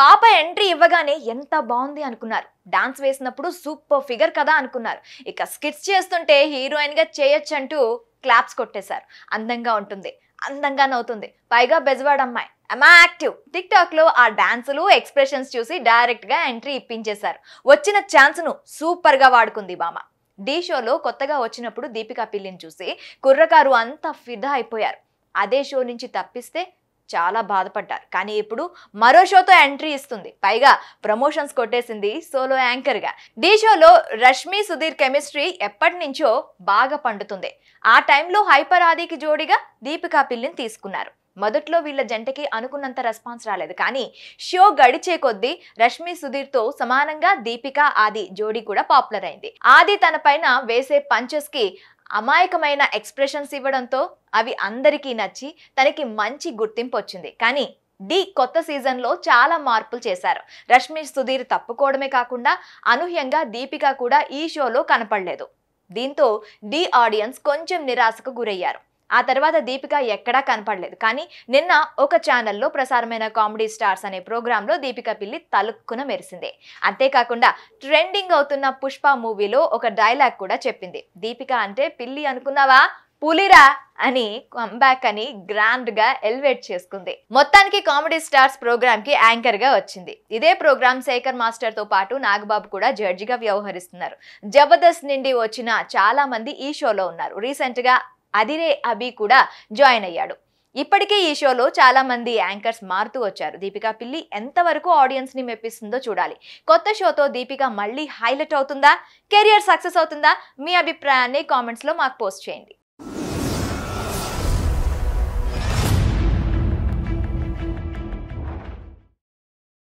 పాప ఎంట్రీ ఇవ్వగానే ఎంత బాగుంది అనుకున్నారు డాన్స్ వేసినప్పుడు సూపర్ ఫిగర్ కదా అనుకున్నారు ఇక స్కిట్స్ చేస్తుంటే హీరోయిన్గా చేయొచ్చు అంటూ క్లాప్స్ కొట్టేశారు అందంగా ఉంటుంది అందంగా నవ్వుతుంది పైగా బెజవాడ అమ్మాయి అమ్మా యాక్టివ్ టిక్టాక్లో ఆ డాన్సులు ఎక్స్ప్రెషన్స్ చూసి డైరెక్ట్గా ఎంట్రీ ఇప్పించేశారు వచ్చిన ఛాన్స్ను సూపర్గా వాడుకుంది బామ డీ షోలో కొత్తగా వచ్చినప్పుడు దీపికా పిల్లిని చూసి కుర్రకారు అంతా ఫిదా అయిపోయారు అదే షో నుంచి తప్పిస్తే చాలా బాధపడ్డారు కానీ ఇప్పుడు మరో షోతో ఎంట్రీ ఇస్తుంది పైగా ప్రమోషన్స్ కొట్టేసింది సోలో యాంకర్గా ఢీ షోలో రష్మి సుధీర్ కెమిస్ట్రీ ఎప్పటి నుంచో బాగా పండుతుంది ఆ టైంలో హైపర్ ఆదికి జోడిగా దీపికా పిల్లిని తీసుకున్నారు మొదట్లో వీళ్ళ జంటకి అనుకున్నంత రెస్పాన్స్ రాలేదు కానీ షో గడిచే కొద్దీ రష్మి సుధీర్తో సమానంగా దీపిక ఆది జోడీ కూడా పాపులర్ అయింది ఆది తన పైన వేసే పంచెస్కి అమాయకమైన ఎక్స్ప్రెషన్స్ ఇవ్వడంతో అవి అందరికీ నచ్చి తనకి మంచి గుర్తింపు వచ్చింది కానీ డి కొత్త సీజన్లో చాలా మార్పులు చేశారు రష్మి సుధీర్ తప్పుకోవడమే కాకుండా అనూహ్యంగా దీపిక కూడా ఈ షోలో కనపడలేదు దీంతో డి ఆడియన్స్ కొంచెం నిరాశకు గురయ్యారు ఆ తర్వాత దీపిక ఎక్కడా కనపడలేదు కానీ నిన్న ఒక ఛానల్లో ప్రసారమైన కామెడీ స్టార్స్ అనే ప్రోగ్రాంలో దీపిక పిల్లి తలుక్కున మెరిసింది అంతేకాకుండా ట్రెండింగ్ అవుతున్న పుష్ప మూవీలో ఒక డైలాగ్ కూడా చెప్పింది దీపిక అంటే పిల్లి అనుకున్నావా పులిరా అని కంబ్యాక్ అని గ్రాండ్ గా ఎలివేట్ చేసుకుంది మొత్తానికి కామెడీ స్టార్స్ ప్రోగ్రామ్ కి యాంకర్ గా వచ్చింది ఇదే ప్రోగ్రామ్ శేఖర్ మాస్టర్ తో పాటు నాగబాబు కూడా జడ్జిగా వ్యవహరిస్తున్నారు జబర్దస్త్ నుండి వచ్చిన చాలా మంది ఈ షోలో ఉన్నారు రీసెంట్ గా అదిరే అభి కూడా జాయిన్ అయ్యాడు ఇప్పటికే ఈ షోలో చాలా మంది యాంకర్స్ మారుతూ వచ్చారు దీపికా పిల్లి ఎంతవరకు ఆడియన్స్ ని మెప్పిస్తుందో చూడాలి కొత్త షోతో దీపిక మళ్ళీ హైలైట్ అవుతుందా కెరియర్ సక్సెస్ అవుతుందా మీ అభిప్రాయాన్ని కామెంట్స్లో మాకు పోస్ట్ చేయండి